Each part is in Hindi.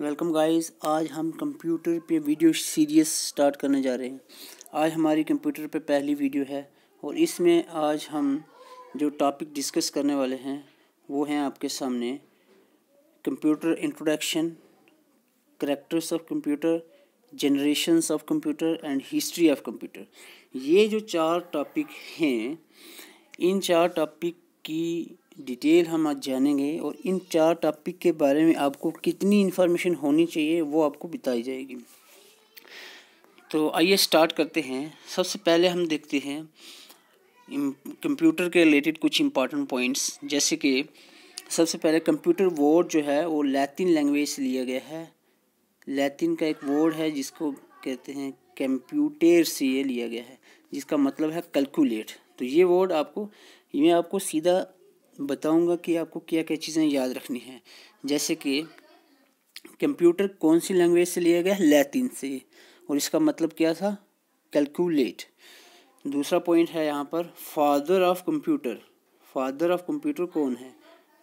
वेलकम गाइस आज हम कंप्यूटर पे वीडियो सीरीज स्टार्ट करने जा रहे हैं आज हमारी कंप्यूटर पे पहली वीडियो है और इसमें आज हम जो टॉपिक डिस्कस करने वाले हैं वो हैं आपके सामने computer introduction characters of computer generations of computer and history of computer ये जो चार टॉपिक हैं इन चार टॉपिक की डिटेल हम आज जानेंगे और इन चार टॉपिक के बारे में आपको कितनी इन्फॉर्मेशन होनी चाहिए वो आपको बताई जाएगी तो आइए स्टार्ट करते हैं सबसे पहले हम देखते हैं कंप्यूटर के रिलेटेड कुछ इंपॉर्टेंट पॉइंट्स जैसे कि सबसे पहले कंप्यूटर वर्ड जो है वो लैटिन लैंग्वेज से लिया गया है लैटिन का एक वर्ड है जिसको कहते हैं कंप्यूटर से ये लिया गया है जिसका मतलब है कैलकुलेट तो ये वर्ड आपको ये आपको सीधा बताऊंगा कि आपको क्या क्या चीज़ें याद रखनी हैं जैसे कि कंप्यूटर कौन सी लैंग्वेज से लिया गया लैटिन से और इसका मतलब क्या था कैलकुलेट दूसरा पॉइंट है यहाँ पर father of computer father of computer कौन है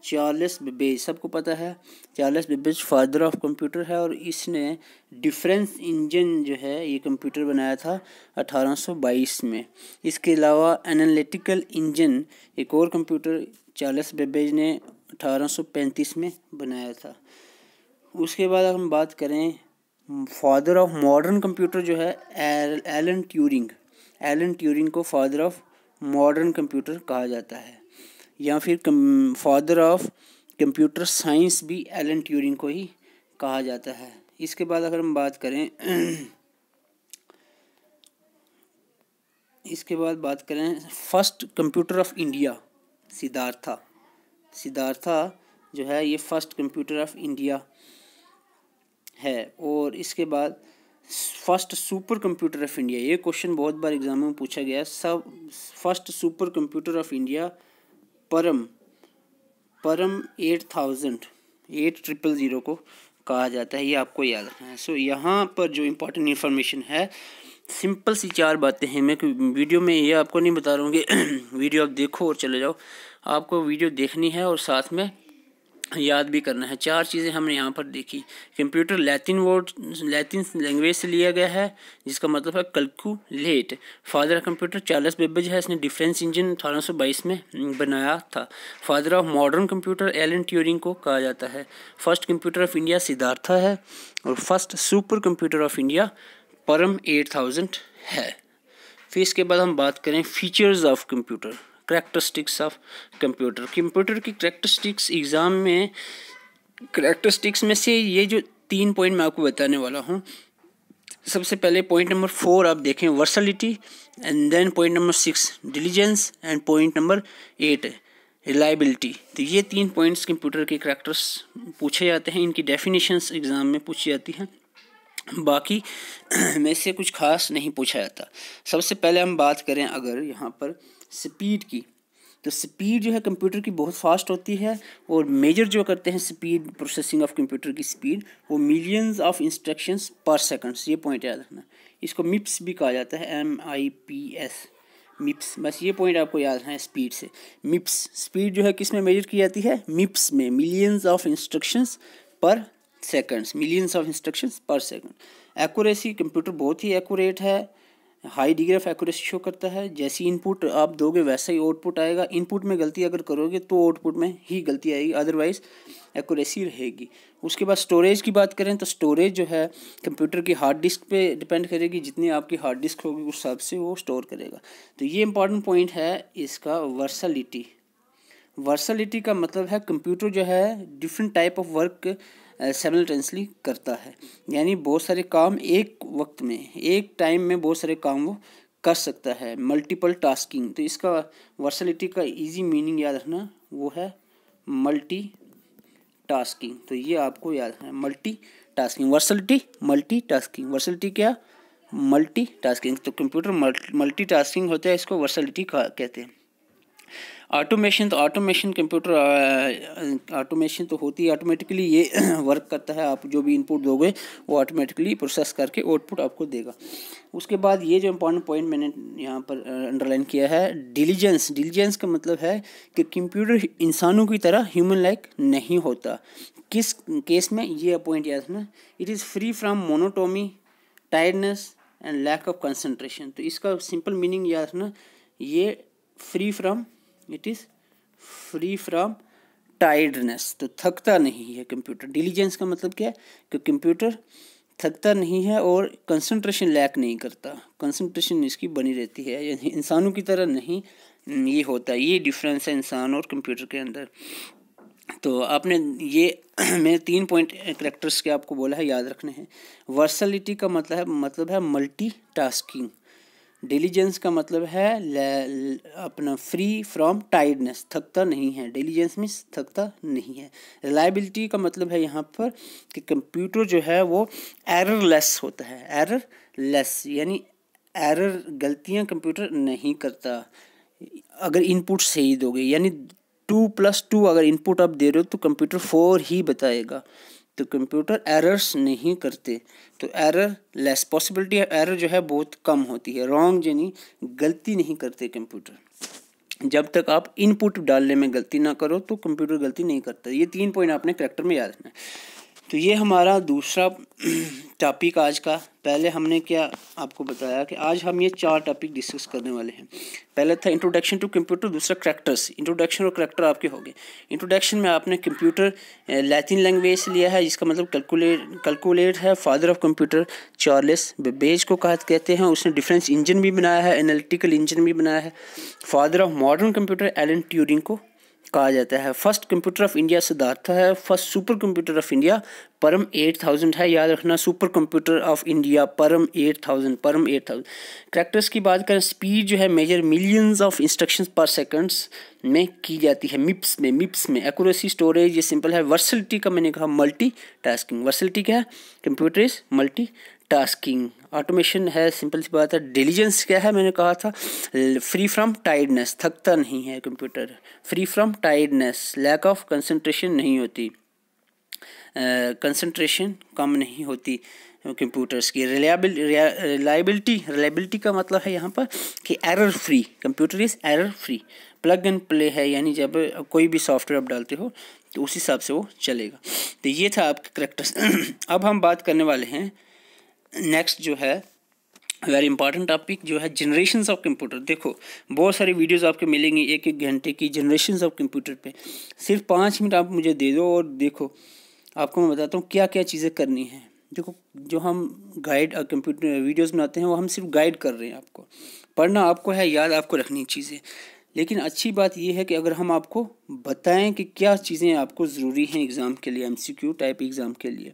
चार्ल्स बिबेज सबको पता है Charles Babbage father of computer है और इसने डिफरेंस इंजन जो है ये कंप्यूटर बनाया था 1822 में इसके अलावा एनालिटिकल इंजन एक और कंप्यूटर चार्ल्स बेबेज ने अठारह में बनाया था उसके बाद हम बात करें फादर ऑफ मॉडर्न कंप्यूटर जो है एलन ट्यूरिंग एलन ट्यूरिंग को फादर ऑफ मॉडर्न कंप्यूटर कहा जाता है या फिर फादर ऑफ कंप्यूटर साइंस भी एलन ट्यूरिंग को ही कहा जाता है इसके बाद अगर हम बात करें इसके बाद बात करें first computer of India Siddhartha Siddhartha जो है ये फर्स्ट कंप्यूटर ऑफ इंडिया है और इसके बाद first super computer of India ये क्वेश्चन बहुत बार एग्जाम में पूछा गया सब first super computer of India Param Param eight thousand eight triple zero को कहा जाता है ये आपको याद रखना है सो so, यहाँ पर जो इम्पोर्टेंट इन्फॉर्मेशन है सिंपल सी चार बातें हैं मैं वीडियो में ये आपको नहीं बता रहा हूँ कि वीडियो आप देखो और चले जाओ आपको वीडियो देखनी है और साथ में याद भी करना है चार चीज़ें हमने यहाँ पर देखी computer Latin word Latin language से लिया गया है जिसका मतलब है calculate father computer Charles Babbage है इसने डिफेंस इंजन 1822 में बनाया था father of modern computer Alan Turing को कहा जाता है first computer of India Siddhartha है और first super computer of India Param eight thousand है फिर इसके बाद हम बात करें features of computer characteristics of computer computer की करेक्टरिस्टिक्स एग्ज़ाम में करेक्टरिस्टिक्स में से ये जो तीन पॉइंट मैं आपको बताने वाला हूँ सबसे पहले पॉइंट नंबर फोर आप देखें versatility and then point number six diligence and point number eight reliability तो ये तीन पॉइंट्स कंप्यूटर के करैक्टर्स पूछे जाते हैं इनकी डेफिनेशंस एग्ज़ाम में पूछी जाती हैं बाकी में से कुछ खास नहीं पूछा जाता सबसे पहले हम बात करें अगर यहाँ पर स्पीड की तो स्पीड जो है कंप्यूटर की बहुत फास्ट होती है और मेजर जो करते हैं स्पीड प्रोसेसिंग ऑफ कंप्यूटर की स्पीड वो millions of instructions per seconds ये पॉइंट याद रखना इसको मिप्स भी कहा जाता है M I P S MIPS बस ये पॉइंट आपको याद रखना है स्पीड से मिप्स स्पीड जो है किस में मेजर की जाती है मिप्स में millions of instructions per seconds millions of instructions per second accuracy computer बहुत ही एक्यूरेट है high degree of accuracy show करता है जैसी इनपुट आप दोगे वैसा ही आउटपुट आएगा इनपुट में गलती अगर करोगे तो आउटपुट में ही गलती आएगी अदरवाइज़ एक्यूरेसी रहेगी उसके बाद स्टोरेज की बात करें तो स्टोरेज जो है कंप्यूटर की हार्ड डिस्क पे डिपेंड करेगी जितनी आपकी हार्ड डिस्क होगी उस हिसाब से वो स्टोर करेगा तो ये इंपॉर्टेंट पॉइंट है इसका वर्सलिटी वर्सलिटी का मतलब है कंप्यूटर जो है different type of work simultaneously करता है यानी बहुत सारे काम एक वक्त में एक टाइम में बहुत सारे काम वो कर सकता है मल्टीपल टास्किंग तो इसका वर्सलिटी का इजी मीनिंग याद रखना वो है मल्टी टास्किंग तो ये आपको याद रखना है multi tasking versatility multi tasking versatility क्या मल्टी टास्किंग तो कंप्यूटर मल्टी टास्किंग होता है इसको वर्सलिटी कहते हैं ऑटोमेशन तो ऑटोमेशन कंप्यूटर ऑटोमेशन तो होती है ऑटोमेटिकली ये वर्क करता है आप जो भी इनपुट दोगे वो ऑटोमेटिकली प्रोसेस करके आउटपुट आपको देगा उसके बाद ये जो इंपॉर्टेंट पॉइंट मैंने यहाँ पर अंडरलाइन uh, किया है डिलीजेंस डिलीजेंस का मतलब है कि कंप्यूटर इंसानों की तरह ह्यूमन लाइक नहीं होता किस केस में ये पॉइंट याद रखना it is free from monotony tiredness and lack of concentration तो इसका सिंपल मीनिंग याद रखना ये free from it is free from tiredness तो थकता नहीं है कंप्यूटर डिलीजेंस का मतलब क्या है कि कंप्यूटर थकता नहीं है और कंसंट्रेशन लैक नहीं करता कंसंट्रेशन इसकी बनी रहती है यानी इंसानों की तरह नहीं ये होता है ये डिफरेंस है इंसान और कंप्यूटर के अंदर तो आपने ये मैंने तीन पॉइंट करेक्टर्स के आपको बोला है याद रखने हैं वर्सलिटी का मतलब है मतलब है मल्टी टास्किंग डिलीजेंस का मतलब है अपना फ्री फ्रॉम टाइडनेस थकता नहीं है डिलीजेंस मीन्स थकता नहीं है रिलायबिलिटी का मतलब है यहाँ पर कि कंप्यूटर जो है वो एररलेस होता है एरर लेस यानी एरर गलतियाँ कंप्यूटर नहीं करता अगर इनपुट सही दोगे यानी टू प्लस टू अगर इनपुट आप दे रहे हो तो कंप्यूटर फोर ही बताएगा तो कंप्यूटर एरर्स नहीं करते तो एरर लेस पॉसिबिलिटी एरर जो है बहुत कम होती है रॉन्ग यानी गलती नहीं करते कंप्यूटर जब तक आप इनपुट डालने में गलती ना करो तो कंप्यूटर गलती नहीं करता ये तीन पॉइंट आपने करेक्टर में याद रखना है तो ये हमारा दूसरा टॉपिक आज का पहले हमने क्या आपको बताया कि आज हम ये चार टॉपिक डिस्कस करने वाले हैं पहले था इंट्रोडक्शन टू कंप्यूटर दूसरा करैक्टर्स इंट्रोडक्शन और करैक्टर आपके हो गए इंट्रोडक्शन में आपने कंप्यूटर लैटिन लैंग्वेज से लिया है जिसका मतलब कैलकुलेट कैलकुलेट है father of computer Charles Babbage को कहा कहते हैं उसने डिफरेंस इंजन भी बनाया है एनालिटिकल इंजन भी बनाया है father of modern computer Alan Turing को कहा जाता है first computer of India Siddharth है first super computer of India Param eight thousand है याद रखना super computer of India Param eight thousand Param eight thousand characters की बात करें स्पीड जो है measure millions of instructions per seconds में की जाती है मिप्स में मिप्स में एक्यूरेसी स्टोरेज ये सिंपल है वर्सलिटी का मैंने कहा मल्टी टास्किंग वर्सलिटी क्या है computer is multi tasking automation है सिंपल सी बात है डिलीजेंस क्या है मैंने कहा था फ्री फ्रॉम टाइडनेस थकता नहीं है computer free from tiredness lack of concentration नहीं होती कंसंट्रेशन uh, कम नहीं होती कंप्यूटर्स की रिलायबिल रिलायबिलिटी रिलायबिलिटी का मतलब है यहाँ पर कि error free computer is error free plug and play है यानी जब कोई भी सॉफ्टवेयर आप डालते हो तो उस हिसाब से वो चलेगा तो ये था आपके करेक्टर्स अब हम बात करने वाले हैं नेक्स्ट जो है वेरी इंपॉर्टेंट टॉपिक जो है जनरेशन ऑफ कंप्यूटर देखो बहुत सारी वीडियोस आपको मिलेंगी एक एक घंटे की जनरेशन ऑफ कंप्यूटर पे सिर्फ पाँच मिनट आप मुझे दे दो और देखो आपको मैं बताता हूँ क्या क्या चीज़ें करनी है देखो जो हम गाइड कंप्यूटर वीडियोस बनाते हैं वो हम सिर्फ गाइड कर रहे हैं आपको पढ़ना आपको है याद आपको रखनी चीज़ें लेकिन अच्छी बात यह है कि अगर हम आपको बताएं कि क्या चीज़ें आपको ज़रूरी हैं एग्ज़ाम के लिए एमसीक्यू टाइप एग्ज़ाम के लिए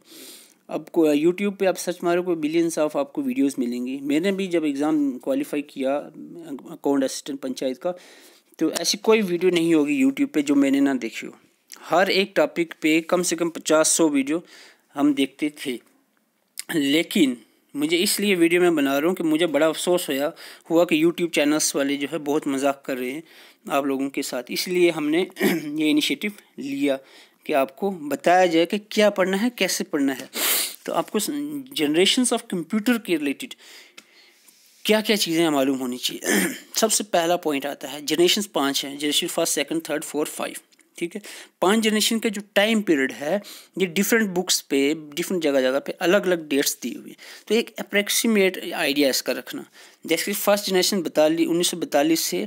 को यूट्यूब पे आप सर्च मारो कोई बिलियंस ऑफ आपको वीडियोस मिलेंगी मैंने भी जब एग्ज़ाम क्वालिफाई किया अकाउंट असिस्टेंट पंचायत का तो ऐसी कोई वीडियो नहीं होगी यूट्यूब पे जो मैंने ना देखी हो हर एक टॉपिक पे कम से कम पचास सौ वीडियो हम देखते थे लेकिन मुझे इसलिए वीडियो में बना रहा हूँ कि मुझे बड़ा अफसोस होया हुआ कि यूट्यूब चैनल्स वाले जो है बहुत मजाक कर रहे हैं आप लोगों के साथ इसलिए हमने ये इनिशिएटिव लिया कि आपको बताया जाए कि क्या पढ़ना है कैसे पढ़ना है तो आपको जनरेशन ऑफ कंप्यूटर के रिलेटेड क्या क्या चीज़ें मालूम होनी चाहिए सबसे पहला पॉइंट आता है जनरेशन पाँच हैं generation first second third fourth five ठीक है पांच जनरेशन का जो टाइम पीरियड है ये डिफरेंट बुक्स पे डिफरेंट जगह जगह पे अलग अलग डेट्स दी हुई तो एक अप्रैक्सीमेट आइडिया इसका रखना जैसे कि फर्स्ट जनरेशन बतालीस उन्नीस सौ बतालीस से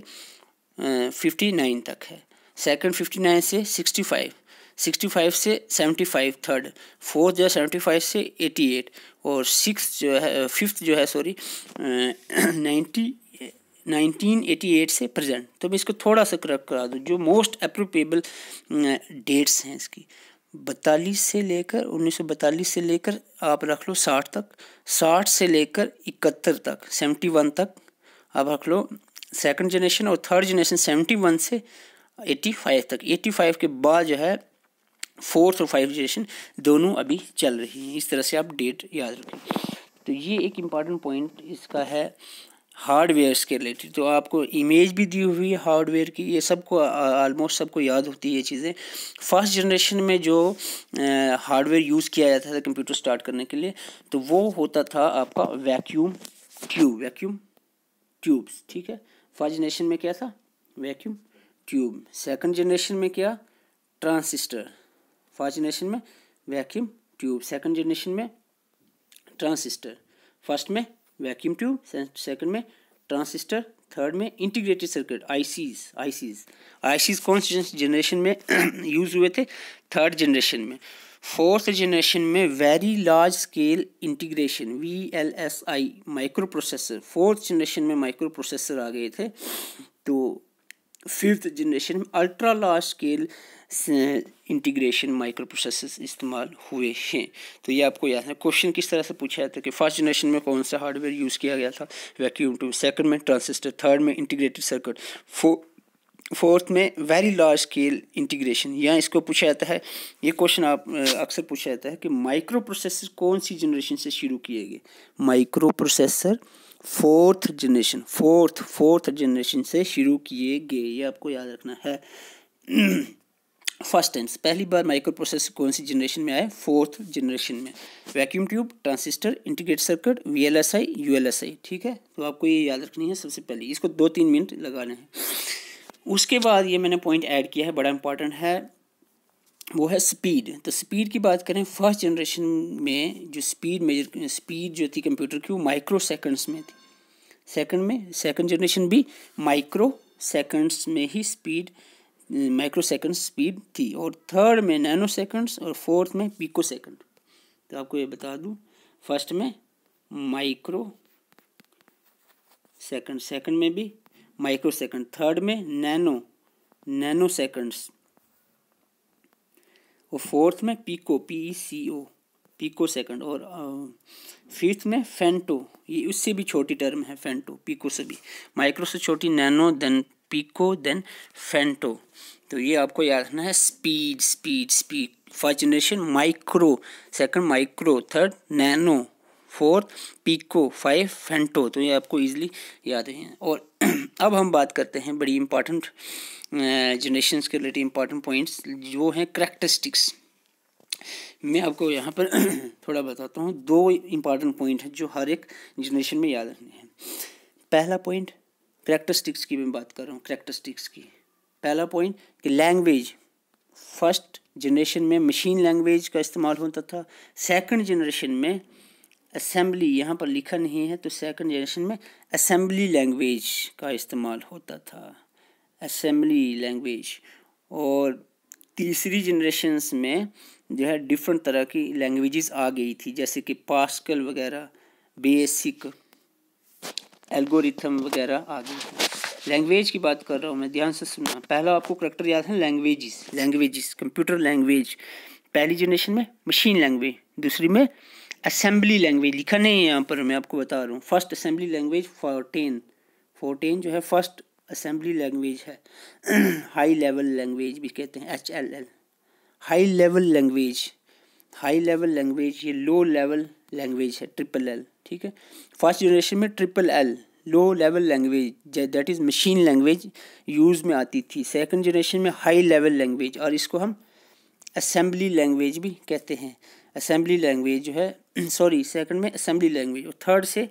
फिफ्टी नाइन तक है सेकेंड फिफ्टी नाइन से सिक्सटी फाइव सिक्सटी फाइव से सेवेंटी फाइव थर्ड फोर्थ जो है सेवेंटी फाइव से एटी एट और सिक्स जो है फिफ्थ जो है sorry ninety nineteen eighty eight से प्रेजेंट तो मैं इसको थोड़ा सा करप करा दूँ जो मोस्ट अप्रोपेबल डेट्स हैं इसकी बतालीस से लेकर उन्नीस सौ बतालीस से लेकर आप रख लो साठ तक साठ से लेकर इकहत्तर तक सेवेंटी वन तक आप रख लो सेकंड जनरेशन और थर्ड जनरेशन सेवेंटी वन से एटी फाइव तक एटी फाइव के बाद जो है फोर्थ और फाइव जनरेशन दोनों अभी चल रही हैं इस तरह से आप डेट याद रखें तो ये एक इम्पॉर्टेंट पॉइंट इसका है हार्डवेयर के रिलेटेड तो आपको इमेज भी दी हुई है हार्डवेयर की ये सबको आलमोस्ट सबको याद होती है ये चीज़ें फर्स्ट जनरेशन में जो हार्डवेयर यूज़ किया जाता था कंप्यूटर स्टार्ट करने के लिए तो वो होता था आपका वैक्यूम ट्यूब वैक्यूम ट्यूब्स ठीक है फर्स्ट जनरेशन में क्या था वैक्यूम ट्यूब सेकंड जनरेशन में क्या ट्रांसिस्टर फर्स्ट जनरेशन में वैक्यूम ट्यूब सेकंड जनरेशन में ट्रांसिस्टर फर्स्ट में वैक्यूम ट्यूब सेकंड में ट्रांसिस्टर थर्ड में integrated circuit ICs ICs ICs कौन से जनरेशन में यूज़ हुए थे थर्ड जनरेशन में फोर्थ जनरेशन में very large scale integration V L S I micro processor fourth generation में माइक्रो प्रोसेसर आ गए थे तो fifth generation ultra large scale integration micro processor इस्तेमाल हुए हैं तो ये आपको याद है क्वेश्चन किस तरह से पूछा जाता है कि फर्स्ट जनरेशन में कौन सा हार्डवेयर यूज़ किया गया था वैक्यूम ट्यूब सेकंड में ट्रांसिस्टर थर्ड में इंटीग्रेटेड सर्किट फोर्थ में वेरी लार्ज स्केल इंटीग्रेशन या इसको पूछा जाता है ये क्वेश्चन आप अक्सर पूछा जाता है कि माइक्रो प्रोसेसर कौन सी जनरेशन से शुरू किए गए micro processor fourth generation fourth fourth generation से शुरू किए गए ये आपको याद रखना है फर्स्ट टेंस पहली बार माइक्रो प्रोसेस कौन सी जनरेशन में आए फोर्थ जनरेशन में vacuum tube transistor integrate circuit V L S I U L S I ठीक है तो आपको ये याद रखनी है सबसे पहले इसको दो तीन मिनट लगाना है उसके बाद ये मैंने पॉइंट ऐड किया है बड़ा इंपॉर्टेंट है वो है स्पीड तो स्पीड की बात करें फर्स्ट जनरेशन में जो स्पीड मेजर स्पीड जो थी कंप्यूटर की वो माइक्रो सेकंड्स में थी सेकंड में सेकंड जनरेशन भी माइक्रो सेकंड्स में ही स्पीड माइक्रो सेकंड स्पीड थी और थर्ड में नैनो सेकंड्स और फोर्थ में पिको सेकंड तो आपको ये बता दूं फर्स्ट में माइक्रो सेकंड सेकंड में भी माइक्रो सेकंड थर्ड में नैनो नैनो सेकंड्स और फोर्थ में pico P E C O pico second और फिफ्थ में फेंटो ये उससे भी छोटी टर्म है फेंटो पीको से भी माइक्रो से छोटी nano then pico then femto तो ये आपको याद रखना है speed speed speed first generation micro second micro third nano fourth pico five femto तो ये आपको इजीली याद है और अब हम बात करते हैं बड़ी इंपॉर्टेंट जनरेशन के रिलेटेड इंपॉर्टेंट पॉइंट्स जो हैं करेक्टरिस्टिक्स मैं आपको यहाँ पर थोड़ा बताता हूँ दो इम्पॉर्टेंट पॉइंट हैं जो हर एक जनरेशन में याद रखने हैं पहला पॉइंट करेक्टरिस्टिक्स की मैं बात कर रहा हूँ करेक्टरिस्टिक्स की पहला पॉइंट कि लैंग्वेज फर्स्ट जनरेशन में मशीन लैंग्वेज का इस्तेमाल होता था सेकंड जनरेशन में असम्बली यहाँ पर लिखा नहीं है तो सेकंड जनरेशन में असम्बली लैंग्वेज का इस्तेमाल होता था असम्बली लैंग्वेज और तीसरी जनरेशन्स में जो है डिफरेंट तरह की लैंग्वेजेस आ गई थी जैसे कि पास्कल वगैरह बेसिक एल्गोरिथम वगैरह आ गई थी लैंग्वेज की बात कर रहा हूँ मैं ध्यान से सुनना पहला आपको करेक्टर याद है लैंग्वेजेस लैंग्वेजेस कंप्यूटर लैंग्वेज पहली जनरेशन में मशीन लैंग्वेज दूसरी में असेंबली लैंग्वेज लिखा नहीं है यहाँ पर मैं आपको बता रहा हूँ first assembly language fourteen fourteen जो है फर्स्ट असेंबली लैंग्वेज है हाई लेवल लैंग्वेज भी कहते हैं H L L high level language high level language ये लो लेवल लैंग्वेज है ट्रिपल एल ठीक है फर्स्ट जनरेशन में triple L low level language that is machine language use में आती थी सेकंड जनरेशन में हाई लेवल लैंग्वेज और इसको हम असेंबली लैंग्वेज भी कहते हैं असेंबली लैंग्वेज जो है सॉरी सेकंड में असेंबली लैंग्वेज और थर्ड से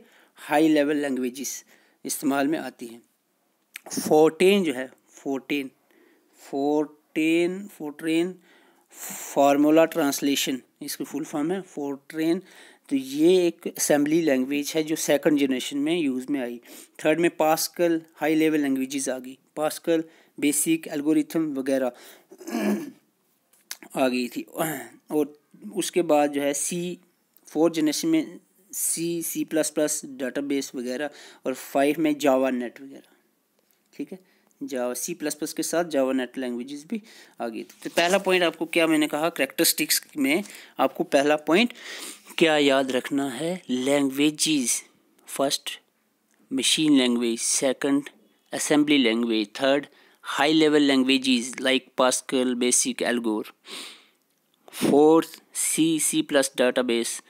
हाई लेवल लैंग्वेजेस इस्तेमाल में आती हैं फोर्टीन जो है fourteen fourteen fourteen formula translation इसकी फुल फॉर्म है फोर्ट्रेन तो ये एक असेंबली लैंग्वेज है जो सेकंड जनरेशन में यूज़ में आई थर्ड में पास्कल हाई लेवल लैंग्वेजेस आ गई पास्कल बेसिक एल्गोरिथम वगैरह आ गई थी और उसके बाद जो है सी फोर्थ जनरेशन में C C plus plus data base वगैरह और फाइव में जावा नेट वगैरह ठीक है जावा सी प्लस प्लस के साथ जावा नेट लैंग्वेजेस भी आ गई तो पहला पॉइंट आपको क्या मैंने कहा करेक्टरिस्टिक्स में आपको पहला पॉइंट क्या याद रखना है languages first machine language second assembly language third high level languages like Pascal BASIC ALGOL fourth C C plus data base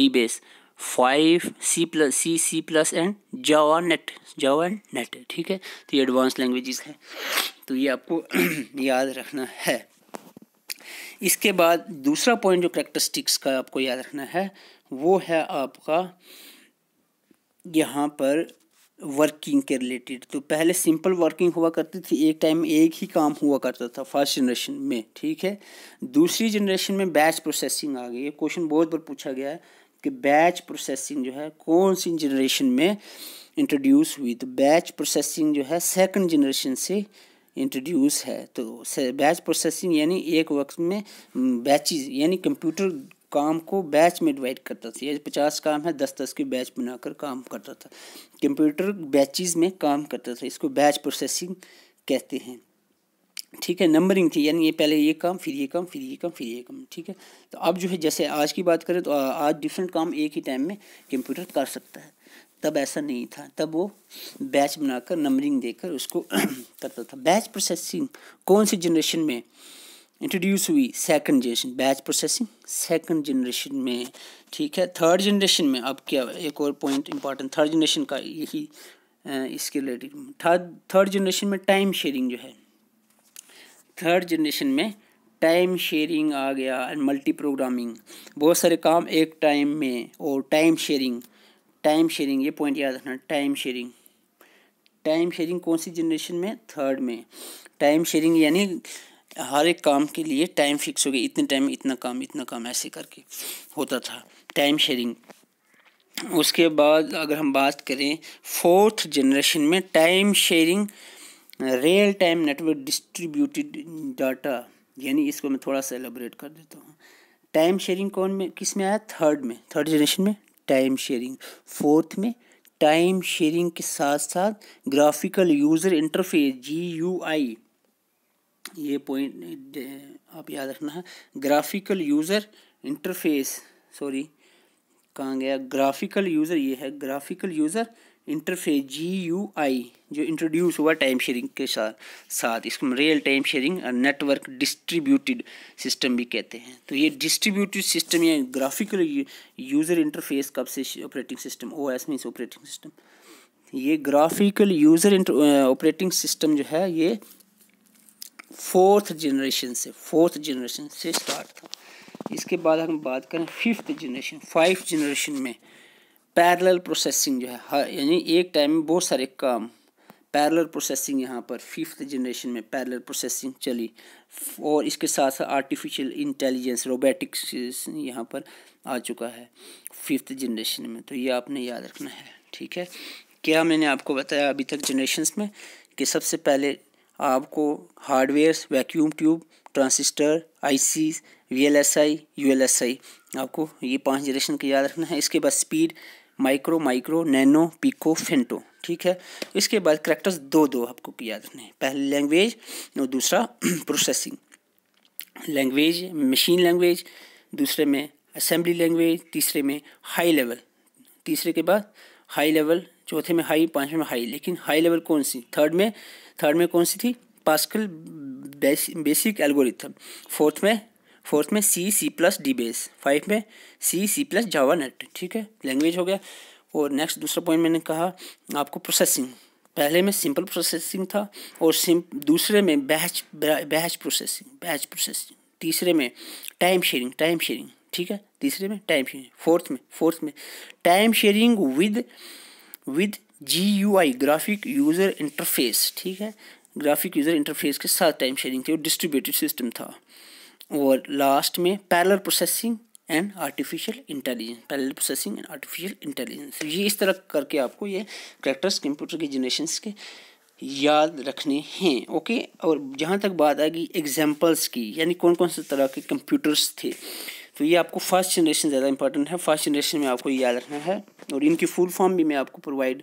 D base five C plus C C plus and Java net Java and net ठीक है तो ये एडवांस लैंग्वेजेस हैं तो ये आपको याद रखना है इसके बाद दूसरा पॉइंट जो करेक्टरिस्टिक्स का आपको याद रखना है वो है आपका यहाँ पर वर्किंग के रिलेटेड तो पहले सिंपल वर्किंग हुआ करती थी एक टाइम एक ही काम हुआ करता था फर्स्ट जनरेशन में ठीक है दूसरी जनरेशन में बैच प्रोसेसिंग आ गई ये क्वेश्चन बहुत बार पूछा गया है कि बैच प्रोसेसिंग जो है कौन सी जनरेशन में इंट्रोड्यूस हुई तो बैच प्रोसेसिंग जो है सेकंड जनरेशन से इंट्रोड्यूस है तो बैच प्रोसेसिंग यानी एक वक्त में बैचेस हम्म, यानी कंप्यूटर काम को बैच में डिवाइड करता था यानी पचास काम है दस दस के बैच बनाकर काम करता था कंप्यूटर बैचेस में काम करता था इसको बैच प्रोसेसिंग कहते हैं ठीक है नंबरिंग थी यानी ये पहले ये काम फिर ये काम फिर ये काम फिर ये काम ठीक है तो अब जो है जैसे आज की बात करें तो आज डिफरेंट काम एक ही टाइम में कंप्यूटर कर सकता है तब ऐसा नहीं था तब वो बैच बनाकर नंबरिंग देकर उसको करता था बैच प्रोसेसिंग कौन सी जनरेशन में इंट्रोड्यूस हुई second generation batch processing second generation में ठीक है थर्ड जनरेशन में अब क्या एक और पॉइंट इंपॉर्टेंट थर्ड जनरेशन का यही इसके रिलेटेड थर्ड थर्ड जनरेशन में टाइम शेयरिंग जो है थर्ड जनरेशन में टाइम शेयरिंग आ गया एंड मल्टी प्रोग्रामिंग बहुत सारे काम एक टाइम में और टाइम शेयरिंग टाइम शेयरिंग ये पॉइंट याद रखना टाइम शेयरिंग टाइम शेयरिंग कौन सी जनरेशन में थर्ड में टाइम शेयरिंग यानी हर एक काम के लिए टाइम फिक्स हो गया इतने टाइम इतना काम इतना काम ऐसे करके होता था टाइम शेयरिंग उसके बाद अगर हम बात करें फोर्थ जनरेशन में time sharing real time network distributed data यानी इसको मैं थोड़ा सा एलोबरेट कर देता हूँ टाइम शेयरिंग कौन में किस में आया थर्ड में थर्ड जनरेशन में टाइम शेयरिंग फोर्थ में टाइम शेयरिंग के साथ साथ graphical user interface G U I ये पॉइंट आप याद रखना है ग्राफिकल यूज़र इंटरफेस सॉरी कहाँ गया ग्राफिकल यूज़र ये है graphical user interface G U I जो इंट्रोड्यूस हुआ टाइम शेयरिंग के साथ साथ इसको रियल टाइम शेयरिंग और नेटवर्क डिस्ट्रीब्यूटेड सिस्टम भी कहते हैं तो ये डिस्ट्रीब्यूटेड सिस्टम या ग्राफिकल यूज़र इंटरफेस कब से operating system O S mean operating system ये ग्राफिकल यूज़र ऑपरेटिंग सिस्टम जो है ये फोर्थ जनरेशन से फोर्थ जनरेशन से स्टार्ट था इसके बाद हम बात करें फिफ्थ जनरेशन फाइव जनरेशन में पैरेलल प्रोसेसिंग जो है हर हाँ, यानी एक टाइम में बहुत सारे काम पैरेलल प्रोसेसिंग यहाँ पर फिफ्थ जनरेशन में पैरेलल प्रोसेसिंग चली और इसके साथ साथ आर्टिफिशियल इंटेलिजेंस रोबोटिक्स यहाँ पर आ चुका है फिफ्थ जनरेशन में तो ये आपने याद रखना है ठीक है क्या मैंने आपको बताया अभी तक जनरेशन्स में कि सबसे पहले आपको hardware vacuum tube transistor IC VLSI ULSI आपको ये पांच जनरेशन का याद रखना है इसके बाद speed micro micro nano pico femto ठीक है इसके बाद करेक्टर्स दो दो आपको याद रखने हैं पहले लैंग्वेज और दूसरा प्रोसेसिंग लैंग्वेज मशीन लैंग्वेज दूसरे में असेंबली लैंग्वेज तीसरे में हाई लेवल तीसरे के बाद हाई लेवल चौथे में हाई पाँचवें में हाई लेकिन हाई लेवल कौन सी थर्ड में थर्ड में कौन सी थी पास्कल बेसिक एल्गोरिथम फोर्थ में फोर्थ में C C plus D base five में C C plus Java net ठीक है लैंग्वेज हो गया और नेक्स्ट दूसरा पॉइंट मैंने कहा आपको प्रोसेसिंग पहले में सिंपल प्रोसेसिंग था और सिम दूसरे में batch batch processing batch processing तीसरे में टाइम शेयरिंग टाइम शेयरिंग ठीक है तीसरे में टाइम शेयरिंग फोर्थ में फोर्थ में time sharing with with G U I graphic user interface ठीक है ग्राफिक यूज़र इंटरफेस के साथ टाइम शेयरिंग थी और डिस्ट्रीब्यूटेड सिस्टम था और लास्ट में parallel processing and artificial intelligence parallel processing and artificial intelligence ये इस तरह करके आपको ये करेक्टर्स कंप्यूटर की जनरेशन के याद रखने हैं ओके और जहाँ तक बात आएगी एग्जाम्पल्स की यानी कौन कौन से तरह के कंप्यूटर्स थे तो ये आपको फर्स्ट जनरेशन ज़्यादा इंपॉर्टेंट है फर्स्ट जनरेशन में आपको याद रखना है और इनकी फुल फॉर्म भी मैं आपको प्रोवाइड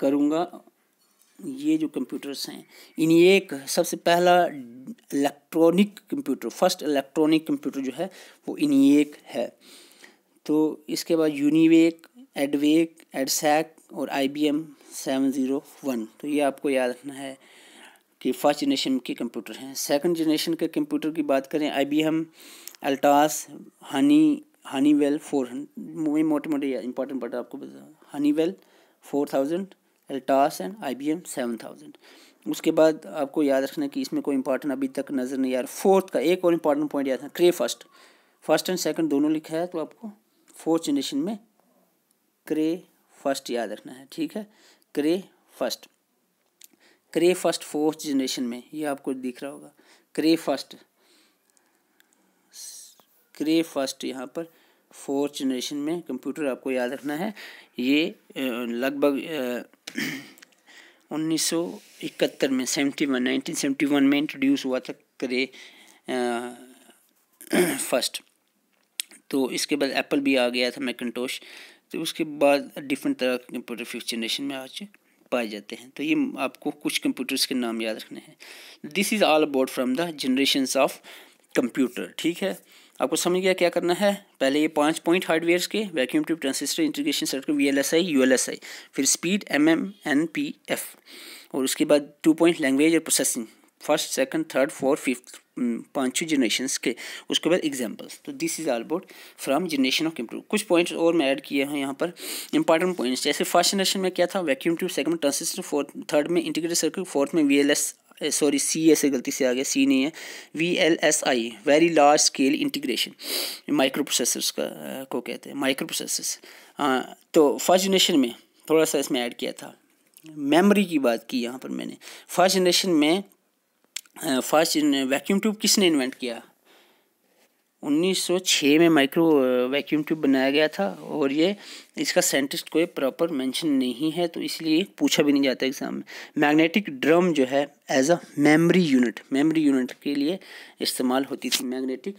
करूँगा ये जो कंप्यूटर्स हैं इन एक सबसे पहला electronic computer first electronic computer जो है वो इन एक है तो इसके बाद यूनिवेक एडवेक एडसैक और I B M seven zero one तो ये आपको याद रखना है कि फर्स्ट जनरेशन के कंप्यूटर हैं सेकंड जनरेशन के कंप्यूटर की बात करें आई बी एम अल्टास हनी हनीवेल फोर हंड मोटे मोटे इंपॉर्टेंट पार्ट आपको बता हनीवेल फोर थाउजेंड एल्टास and I B M seven thousand उसके बाद आपको याद रखना कि इसमें कोई इंपॉर्टेंट अभी तक नज़र नहीं आ रहा फोर्थ का एक और इंपॉर्टेंट पॉइंट याद था Cray first first and second दोनों लिखा है तो आपको फोर्थ जनरेशन में क्रे फर्स्ट याद रखना है ठीक है Cray first Cray first fourth generation में ये आपको दिख रहा होगा क्रे फर्स्ट क्रे फर्स्ट यहाँ पर फोर्थ जनरेशन में कंप्यूटर आपको याद रखना है ये लगभग 1971 में 71 1971 में इंट्रोड्यूस हुआ था करे फर्स्ट तो इसके बाद एप्पल भी आ गया था मैकनटोश तो उसके बाद डिफरेंट तरह के कंप्यूटर फिफ्थ जनरेशन में आज पाए जाते हैं तो ये आपको कुछ कंप्यूटर्स के नाम याद रखने हैं this is all about from the generation of computer ठीक है आपको समझ गया क्या करना है पहले ये पांच पॉइंट हार्डवेयर के vacuum tube transistor integration circuit V L S I U L S I फिर speed M M N P F और उसके बाद टू पॉइंट लैंग्वेज और processing first second third fourth fifth पाँचों जनरेशन के उसके बाद एग्जांपल्स तो this is all about from generation of computer कुछ पॉइंट्स और मैं ऐड किए हैं यहाँ पर इंपॉर्टेंट पॉइंट्स जैसे फर्स्ट जनरेशन में क्या था vacuum tube second transistor fourth third में इंटीग्रेटेड सर्किट फोर्थ में वी सॉरी सी ऐसे गलती से आ गया सी नहीं है V L S I very large scale integration micro processors का eh, को कहते हैं माइक्रो प्रोसेसर्स हाँ तो फर्स्ट जनरेशन में थोड़ा सा इसमें ऐड किया था मेमोरी की बात की यहाँ पर मैंने फर्स्ट जनरेशन में फर्स्ट वैक्यूम ट्यूब किसने इन्वेंट किया 1906 में माइक्रो वैक्यूम ट्यूब बनाया गया था और ये इसका साइंटिस्ट कोई प्रॉपर मेंशन नहीं है तो इसलिए पूछा भी नहीं जाता एग्जाम में मैग्नेटिक ड्रम जो है as a memory unit memory unit के लिए इस्तेमाल होती थी मैग्नेटिक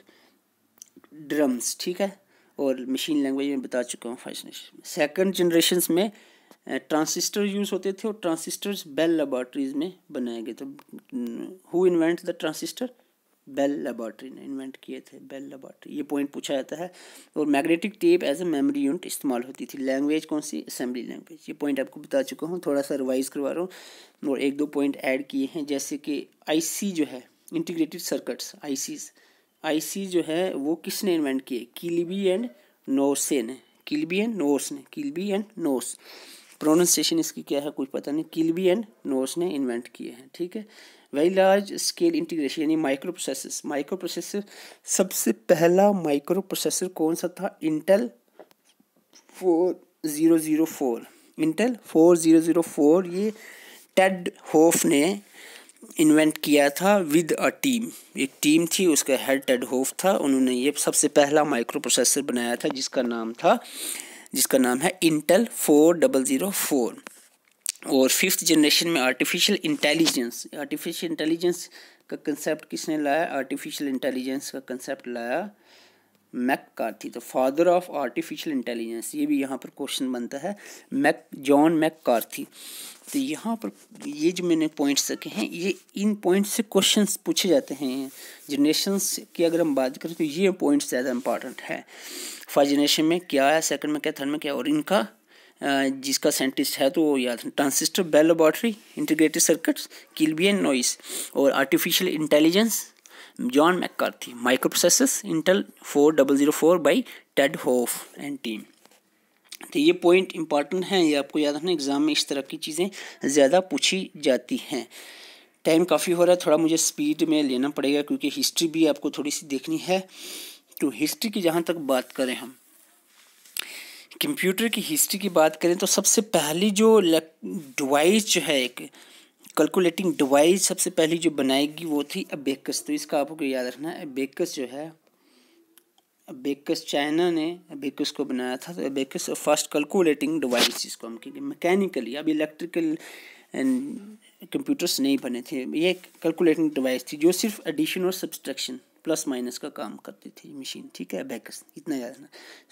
ड्रम्स ठीक है और मशीन लैंग्वेज में बता चुका हूँ फर्स्ट जनरेशन सेकेंड जनरेशन में ट्रांसिस्टर यूज़ होते थे और ट्रांसिस्टर्स बेल लेबॉर्ट्रीज में बनाए गए थे who invent the transistor Bell laboratory ने इन्वेंट किए थे बेल लेबॉर्ट्री ये पॉइंट पूछा जाता है और magnetic tape as a memory unit इस्तेमाल होती थी लैंग्वेज कौन सी असेंबली लैंग्वेज ये पॉइंट आपको बता चुका हूँ थोड़ा सा रिवाइज करवा रहा हूँ और एक दो पॉइंट ऐड किए हैं जैसे कि आईसी जो है इंटीग्रेटेड सर्कट्स आईसीज़ आईसी जो है वो किसने इन्वेंट किए किलबी एंड नोसे ने किलबी एंड नोस ने किलबी एंड नोस प्रोनाउंसिएशन इसकी क्या है कुछ पता नहीं किलबी एंड नोस ने इन्वेंट किए हैं ठीक है वेरी लार्ज स्केल इंटीग्रेशन यानी माइक्रो प्रोसेसर माइक्रो प्रोसेसर सबसे पहला माइक्रो प्रोसेसर कौन सा था Intel four zero zero four Intel four zero zero four ये टेड होफ ने इन्वेंट किया था विद अ टीम एक टीम थी उसका हेड टेड होफ था उन्होंने ये सबसे पहला माइक्रो प्रोसेसर बनाया था जिसका नाम था जिसका नाम है Intel four double zero four और फिफ्थ जनरेशन में आर्टिफिशियल इंटेलिजेंस आर्टिफिशियल इंटेलिजेंस का कंसेप्ट किसने लाया आर्टिफिशियल इंटेलिजेंस का कंसेप्ट लाया मैक कार्थी तो फादर ऑफ आर्टिफिशियल इंटेलिजेंस ये भी यहाँ पर क्वेश्चन बनता है मैक जॉन मैक कार्थी तो यहाँ पर ये जो मैंने पॉइंट्स रखे हैं ये इन पॉइंट्स से क्वेश्चंस पूछे जाते हैं जनरेशन्स की अगर हम बात करें तो ये पॉइंट्स ज़्यादा इंपॉर्टेंट है फर्स्ट जनरेशन में क्या है सेकंड में क्या थर्ड में क्या और इनका जिसका साइंटिस्ट है तो याद transistor Bell laboratory integrated circuits Kilby and Noyce और artificial intelligence John McCarthy micro processors Intel four double zero four by Ted Hoff and team तो ये पॉइंट इंपॉर्टेंट हैं ये आपको याद रखना एग्ज़ाम में इस तरह की चीज़ें ज़्यादा पूछी जाती हैं टाइम काफ़ी हो रहा है थोड़ा मुझे स्पीड में लेना पड़ेगा क्योंकि हिस्ट्री भी आपको थोड़ी सी देखनी है तो हिस्ट्री की जहाँ तक बात करें हम कंप्यूटर की हिस्ट्री की बात करें तो सबसे पहली जो डिवाइस जो है एक कैलकुलेटिंग डिवाइस सबसे पहली जो बनाएगी वो थी अबेकस तो इसका आपको याद रखना है अबेकस जो है अबेकस चाइना ने अबेकस को बनाया था तो अबेकस फर्स्ट कैलकुलेटिंग डिवाइस जिसको हम कहेंगे मैकेनिकली अब इलेक्ट्रिकल कंप्यूटर्स नहीं बने थे ये कैलकुलेटिंग डिवाइस थी जो सिर्फ एडिशन और सब्सट्रैक्शन प्लस माइनस का काम करती थी मशीन ठीक है बैकस इतना याद रखना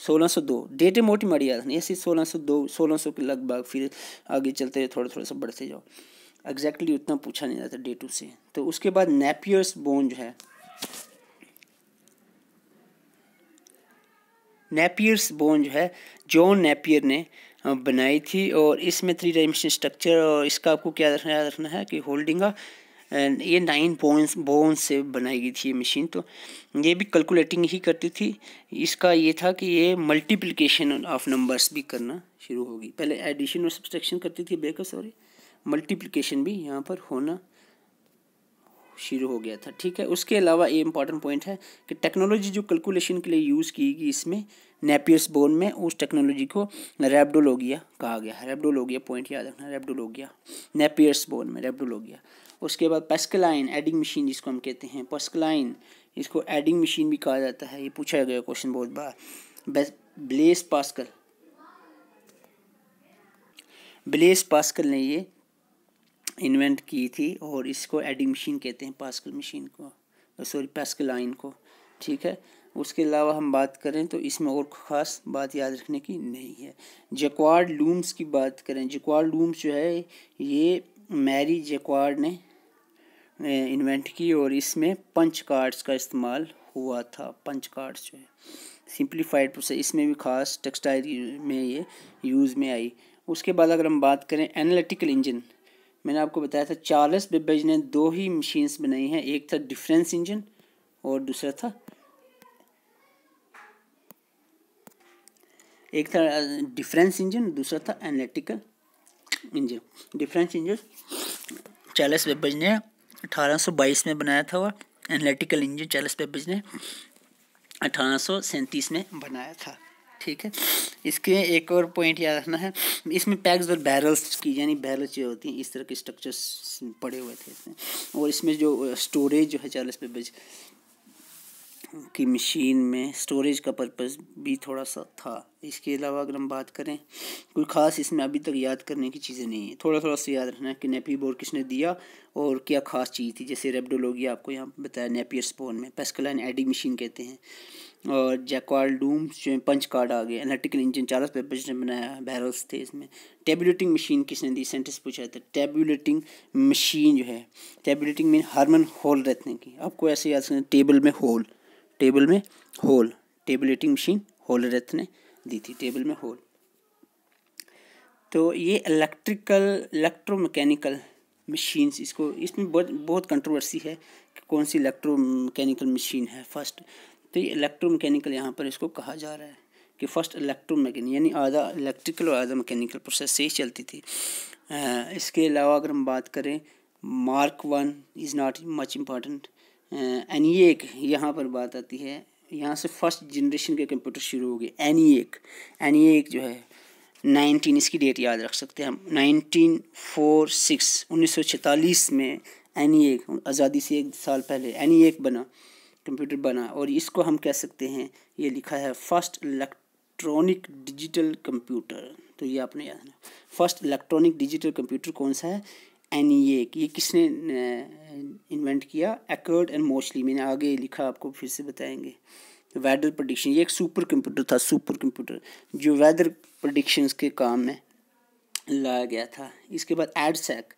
सोलह सौ दो डेटे मोटी माड़ी याद रखना ऐसे सोलह सौ दो सोलह सौ के लगभग फिर आगे चलते हुए थोड़ा थोड़ा सा बढ़ते जाओ एग्जैक्टली उतना पूछा नहीं जाता डे टू से तो उसके बाद नेपियर्स बोन जो है नेपियर्स बोन जो है जॉन नेपियर ने बनाई थी और इसमें थ्री डायमेंशन स्ट्रक्चर और इसका आपको क्या रखना याद रखना है कि होल्डिंग ये नाइन बोन्स बोन्स से बनाई गई थी ये मशीन तो ये भी कैलकुलेटिंग ही करती थी इसका ये था कि ये मल्टीप्लिकेशन ऑफ नंबर्स भी करना शुरू होगी पहले एडिशन और सब्सट्रैक्शन करती थी बेकर सॉरी मल्टीप्लिकेशन भी यहाँ पर होना शुरू हो गया था ठीक है उसके अलावा ये इंपॉर्टेंट पॉइंट है कि टेक्नोलॉजी जो कैलकुलेशन के लिए यूज़ की गई इसमें नेपियर्स बोन में उस टेक्नोलॉजी को रेबडोलोगिया कहा गया रेबडोलोगिया पॉइंट याद रखना रेबडोलोगिया नेपियर्स बोन में रेबडोलोगिया उसके बाद पेस्कलाइन एडिंग मशीन जिसको हम कहते हैं पेस्कलाइन इसको एडिंग मशीन भी कहा जाता है ये पूछा गया क्वेश्चन बहुत बार ब्लेस पास्कल ब्लेस पास्कल ने ये इन्वेंट की थी और इसको एडिंग मशीन कहते हैं पास्कल मशीन को सॉरी oh, पेस्कलाइन को ठीक है उसके अलावा हम बात करें तो इसमें और ख़ास बात याद रखने की नहीं है जैकवार्ड लूम्स की बात करें जैकवार्ड लूम्स जो है ये मैरी जैकवार्ड ने इन्वेंट की और इसमें पंच कार्ड्स का इस्तेमाल हुआ था पंच कार्ड्स जो है सिंप्लीफाइड प्रोसेस इसमें भी खास टेक्सटाइल में ये यूज़ में आई उसके बाद अगर हम बात करें एनालिटिकल इंजन मैंने आपको बताया था चार्ल्स बेबेज ने दो ही मशीन्स बनाई हैं एक था डिफरेंस इंजन और दूसरा था एक था डिफरेंस इंजन दूसरा था analytical engine difference engine Charles Babbage ने 1822 में बनाया था वह एनालिटिकल इंजन चैलस बेबेज ने अठारह में बनाया था ठीक है इसके एक और पॉइंट याद रखना है इसमें पैक्स और बैरल्स की यानी बैरल्स जो होती हैं इस तरह के स्ट्रक्चर्स पड़े हुए थे इसमें और इसमें जो स्टोरेज जो है चालीस बेबेज की मशीन में स्टोरेज का पर्पस भी थोड़ा सा था इसके अलावा अगर हम बात करें कोई ख़ास इसमें अभी तक याद करने की चीज़ें नहीं है थोड़ा थोड़ा सा याद रखना है कि नेपी बोर किसने दिया और क्या ख़ास चीज़ थी जैसे रेबडोलोगिया आपको यहाँ बताया नेपियर स्पोन में पेस्कलाइन एडी मशीन कहते हैं और जैकवाल डूम्स जो पंच कार्ड आ गए एनालिटिकल इंजन चार्ल्स पेपर ने बनाया बैरल्स थे इसमें टेबुलेटिंग मशीन किसने दी सेंटेंस पूछा था टेबुलेटिंग मशीन जो है टेबुलेटिंग मीन हारमन होल रहने की आपको ऐसे याद करें टेबल में होल टेबल में hole tabulating machine Hollerith ने दी थी टेबल में होल तो ये इलेक्ट्रिकल इलेक्ट्रोमैकेनिकल मशीन्स इसको इसमें बहुत बहुत कंट्रोवर्सी है कि कौन सी इलेक्ट्रोमैकेनिकल मशीन है फर्स्ट तो ये इलेक्ट्रोमैकेनिकल यहाँ पर इसको कहा जा रहा है कि फर्स्ट इलेक्ट्रोमैकेनिक यानी आधा इलेक्ट्रिकल और आधा मैकेनिकल प्रोसेस से ही चलती थी आ, इसके अलावा अगर हम बात करें Mark one is not much important एक e यहाँ पर बात आती है यहाँ से फर्स्ट जनरेशन के कंप्यूटर शुरू हो गए एक ई एक जो है नाइनटीन इसकी डेट याद रख सकते हैं हम नाइनटीन फोर सिक्स उन्नीस सौ छतालीस में एक e आज़ादी से एक साल पहले एक e बना कंप्यूटर बना और इसको हम कह सकते हैं ये लिखा है फर्स्ट इलेक्ट्रॉनिक डिजिटल कंप्यूटर तो ये आपने याद है फर्स्ट इलेक्ट्रॉनिक डिजिटल कंप्यूटर कौन सा है एन ए e ये किसने इन्वेंट किया एकर्ड एंड मोस्टली मैंने आगे लिखा आपको फिर से बताएंगे वेदर प्रडिक्शन ये एक सुपर कंप्यूटर था सुपर कंप्यूटर जो वेदर प्रडिक्शंस के काम में लाया गया था इसके बाद एडसैक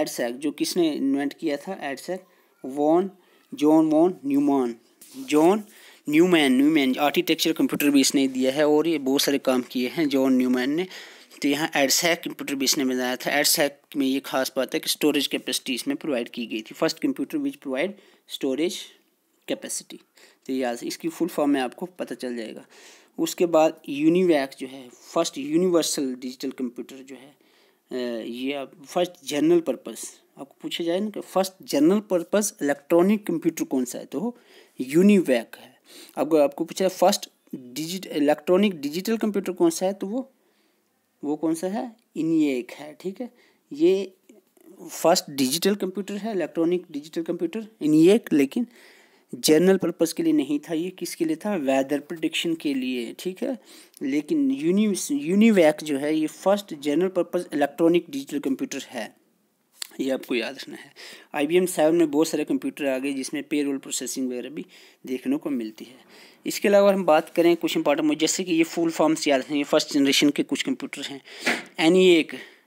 एडसैक जो किसने इन्वेंट किया था EDSAC von John von Neumann John Neumann Neumann architecture computer भी इसने दिया है और ये बहुत सारे काम किए हैं जॉन न्यूमैन ने तो यहाँ एडसैक कंप्यूटर भी इसने बनाया था एडसैक में ये खास बात है कि स्टोरेज कैपेसिटी इसमें प्रोवाइड की गई थी first computer which provide storage capacity तो यहाँ से इसकी फुल फॉर्म में आपको पता चल जाएगा उसके बाद यूनिवैक जो है फर्स्ट यूनिवर्सल डिजिटल कंप्यूटर जो है ये आप फर्स्ट जनरल पर्पस आपको पूछा जाए ना कि first general purpose electronic computer कौन सा है तो यूनिवैक है आपको आपको पूछा first digit electronic digital computer कौन सा है तो वो वो कौन सा है इनिएक है ठीक है ये फर्स्ट डिजिटल कंप्यूटर है इलेक्ट्रॉनिक डिजिटल कंप्यूटर इनएक लेकिन जनरल पर्पज़ के लिए नहीं था ये किसके लिए था वेदर प्रडिक्शन के लिए ठीक है लेकिन यूनि यूनिवैक जो है ये first general purpose electronic digital computer है ये आपको याद रखना है आई बी एम सेवन में बहुत सारे कंप्यूटर आ गए जिसमें पे रोल प्रोसेसिंग वगैरह भी देखने को मिलती है इसके अलावा हम बात करें कुछ इंपॉर्टेंट जैसे कि ये फुल फॉर्म्स याद रखेंगे फर्स्ट जनरेशन के कुछ कंप्यूटर हैं एनी e एक